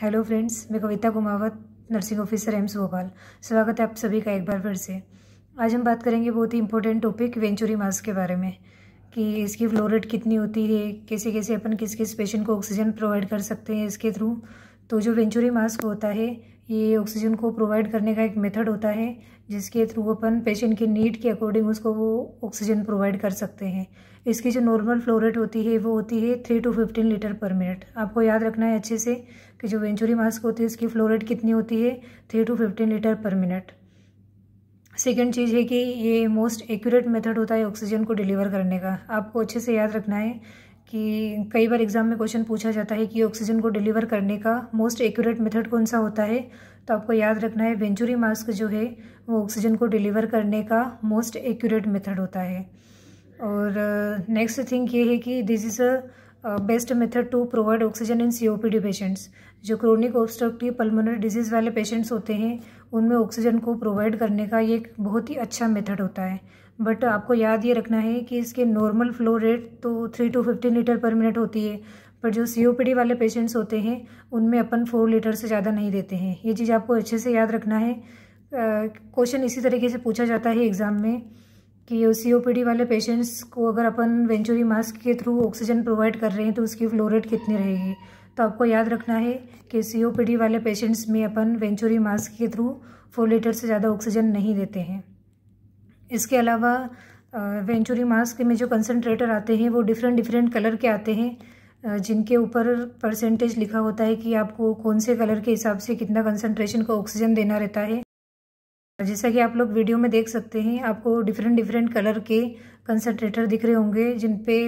hello friends मैं Kavita Kumawat nursing officer AIIMS Bhopal स्वागत है आप सभी का एक बार फिर से आज हम बात करेंगे बहुत ही इंपॉर्टेंट टॉपिक वेंचुरी मास्क के बारे में कि इसकी फ्लोरेट कितनी होती है कैसे कैसे अपन किस किस पेशेंट को ऑक्सीजन प्रोवाइड कर सकते हैं इसके थ्रू तो जो वेंचुरी मास्क होता है ये ऑक्सीजन को प्रोवाइड करने का एक मेथड होता है जिसके थ्रू अपन पेशेंट की नीड के अकॉर्डिंग उसको वो ऑक्सीजन प्रोवाइड कर सकते हैं इसकी जो नॉर्मल फ्लोरेट होती है वो होती है three to fifteen litre per minute आपको याद रखना है अच्छे से कि जो वेंचुरी मास्क होती है उसकी फ्लोरेट कितनी होती है three to fifteen litre per minute second चीज़ है कि ये मोस्ट एक्यूरेट मेथड होता है ऑक्सीजन को डिलीवर करने का आपको अच्छे से याद रखना है कि कई बार एग्ज़ाम में क्वेश्चन पूछा जाता है कि ऑक्सीजन को डिलीवर करने का मोस्ट एक्यूरेट मेथड कौन सा होता है तो आपको याद रखना है वेंचुरी मास्क जो है वो ऑक्सीजन को डिलीवर करने का मोस्ट एक्यूरेट मेथड होता है और नेक्स्ट uh, थिंग ये है कि this is a best method to provide oxygen in COPD patients जो क्रोनिक ऑब्स्ट्रक्टिव पल्मोनरी डिजीज़ वाले पेशेंट्स होते हैं उनमें ऑक्सीजन को प्रोवाइड करने का ये एक बहुत ही अच्छा मेथड होता है बट आपको याद ये रखना है कि इसके नॉर्मल फ्लो रेट तो three to fifteen litre per minute होती है पर जो सी वाले पेशेंट्स होते हैं उनमें अपन फोर लीटर से ज़्यादा नहीं देते हैं ये चीज़ आपको अच्छे से याद रखना है क्वेश्चन इसी तरीके से पूछा जाता है एग्ज़ाम में कि सीओपीडी वाले पेशेंट्स को अगर अपन वेंचुरी मास्क के थ्रू ऑक्सीजन प्रोवाइड कर रहे हैं तो उसकी फ्लो रेट कितनी रहेगी तो आपको याद रखना है कि सीओपीडी वाले पेशेंट्स में अपन वेंचुरी मास्क के थ्रू फोर लीटर से ज़्यादा ऑक्सीजन नहीं देते हैं इसके अलावा वेंचुरी मास्क में जो कंसनट्रेटर आते हैं वो डिफरेंट डिफरेंट कलर के आते हैं जिनके ऊपर परसेंटेज लिखा होता है कि आपको कौन से कलर के हिसाब से कितना कंसनट्रेशन का ऑक्सीजन देना रहता है जैसा कि आप लोग वीडियो में देख सकते हैं आपको डिफरेंट डिफरेंट कलर के कंसनट्रेटर दिख रहे होंगे जिन पे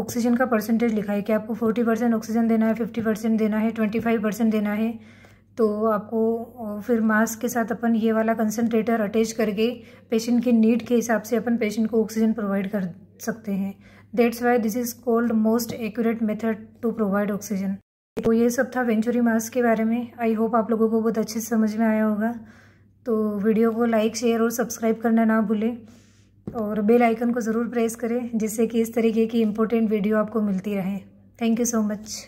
ऑक्सीजन का परसेंटेज लिखा है कि आपको फोर्टी परसेंट ऑक्सीजन देना है फिफ्टी परसेंट देना है ट्वेंटी फाइव परसेंट देना है तो आपको फिर मास्क के साथ अपन ये वाला कंसनट्रेटर अटैच करके पेशेंट की नीड के हिसाब से अपन पेशेंट को ऑक्सीजन प्रोवाइड कर सकते हैं that's why this is called most accurate method to provide oxygen तो ये सब था वेंचुरी मास्क के बारे में आई होप आप लोगों को बहुत अच्छे से समझ में आया होगा तो वीडियो को लाइक शेयर और सब्सक्राइब करना ना भूलें और बेल आइकन को ज़रूर प्रेस करें जिससे कि इस तरीके की इम्पोर्टेंट वीडियो आपको मिलती रहे थैंक यू सो मच